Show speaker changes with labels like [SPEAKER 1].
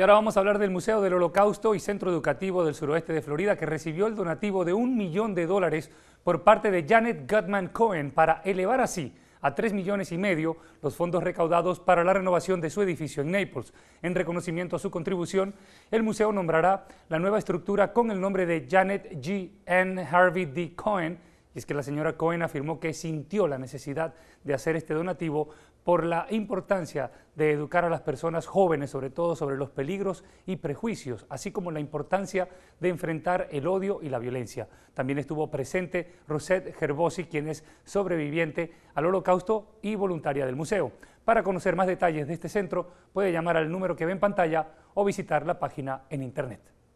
[SPEAKER 1] Y ahora vamos a hablar del Museo del Holocausto y Centro Educativo del Suroeste de Florida, que recibió el donativo de un millón de dólares por parte de Janet Gutman Cohen para elevar así a tres millones y medio los fondos recaudados para la renovación de su edificio en Naples. En reconocimiento a su contribución, el museo nombrará la nueva estructura con el nombre de Janet G. N. Harvey D. Cohen, es que la señora Cohen afirmó que sintió la necesidad de hacer este donativo por la importancia de educar a las personas jóvenes, sobre todo sobre los peligros y prejuicios, así como la importancia de enfrentar el odio y la violencia. También estuvo presente Rosette Gerbosi, quien es sobreviviente al holocausto y voluntaria del museo. Para conocer más detalles de este centro, puede llamar al número que ve en pantalla o visitar la página en internet.